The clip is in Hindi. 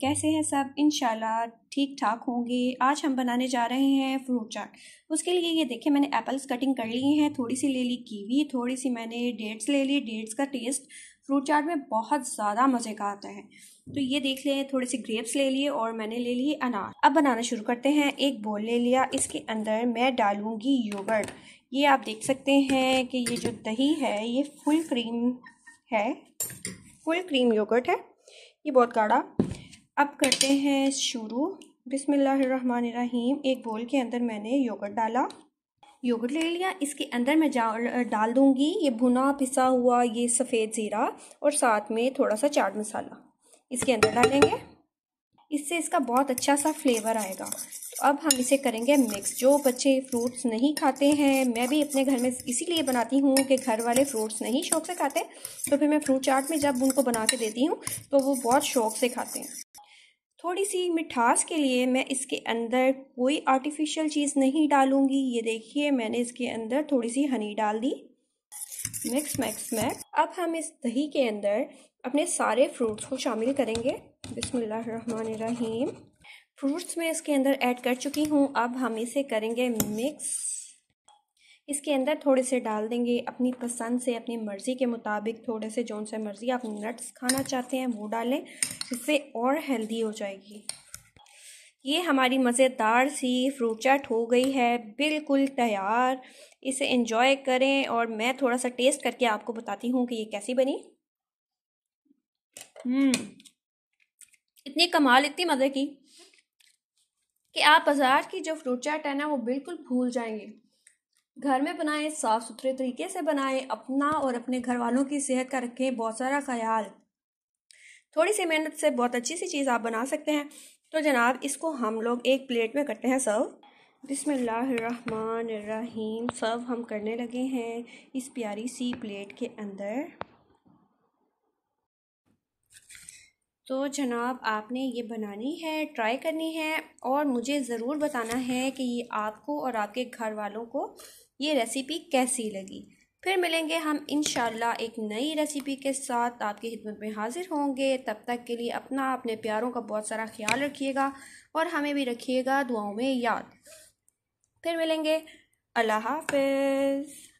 कैसे हैं सब इन ठीक ठाक होंगे आज हम बनाने जा रहे हैं फ्रूट चाट उसके लिए ये देखें मैंने एप्पल्स कटिंग कर लिए हैं थोड़ी सी ले ली कीवी थोड़ी सी मैंने डेट्स ले ली डेट्स का टेस्ट फ्रूट चाट में बहुत ज़्यादा मज़े का आता है तो ये देख लें थोड़े से ग्रेप्स ले लिए और मैंने ले लिए अनार अब बनाना शुरू करते हैं एक बोल ले लिया इसके अंदर मैं डालूँगी योगर्ट ये आप देख सकते हैं कि ये जो दही है ये फुल क्रीम है फुल क्रीम योगर्ट है ये बहुत गाढ़ा अब करते हैं शुरू बिसमीम एक बोल के अंदर मैंने योगर्ट डाला योगर्ट ले लिया इसके अंदर मैं डाल दूंगी ये भुना पिसा हुआ ये सफ़ेद ज़ीरा और साथ में थोड़ा सा चाट मसाला इसके अंदर डालेंगे इससे इसका बहुत अच्छा सा फ्लेवर आएगा तो अब हम इसे करेंगे मिक्स जो बच्चे फ्रूट्स नहीं खाते हैं मैं भी अपने घर में इसीलिए बनाती हूँ कि घर वाले फ्रूट्स नहीं शौक से खाते तो फिर मैं फ्रूट चाट में जब उनको बना के देती हूँ तो वो बहुत शौक से खाते हैं थोड़ी सी मिठास के लिए मैं इसके अंदर कोई आर्टिफिशियल चीज़ नहीं डालूंगी ये देखिए मैंने इसके अंदर थोड़ी सी हनी डाल दी मिक्स मैक्स मैक्स अब हम इस दही के अंदर अपने सारे फ्रूट्स को शामिल करेंगे बिसमीम फ्रूट्स मैं इसके अंदर ऐड कर चुकी हूँ अब हम इसे करेंगे मिक्स इसके अंदर थोड़े से डाल देंगे अपनी पसंद से अपनी मर्ज़ी के मुताबिक थोड़े से जौन से मर्ज़ी आप नट्स खाना चाहते हैं वो डालें इससे और हेल्दी हो जाएगी ये हमारी मज़ेदार सी फ्रूट चाट हो गई है बिल्कुल तैयार इसे इंजॉय करें और मैं थोड़ा सा टेस्ट करके आपको बताती हूँ कि ये कैसी बनी हम्म इतनी कमाल इतनी मज़े की कि आप बाज़ार की जो फ्रूट चाट है ना वो बिल्कुल भूल जाएंगे घर में बनाएं साफ सुथरे तरीके से बनाएं अपना और अपने घर वालों की सेहत का रखें बहुत सारा ख्याल थोड़ी सी मेहनत से बहुत अच्छी सी चीज़ आप बना सकते हैं तो जनाब इसको हम लोग एक प्लेट में करते हैं सर्व बिसमीम सर्व हम करने लगे हैं इस प्यारी सी प्लेट के अंदर तो जनाब आपने ये बनानी है ट्राई करनी है और मुझे ज़रूर बताना है कि ये आपको और आपके घर वालों को ये रेसिपी कैसी लगी फिर मिलेंगे हम इन एक नई रेसिपी के साथ आपकी खिदमत में हाज़िर होंगे तब तक के लिए अपना अपने प्यारों का बहुत सारा ख्याल रखिएगा और हमें भी रखिएगा दुआओं में याद फिर मिलेंगे अल्लाह हाफिज़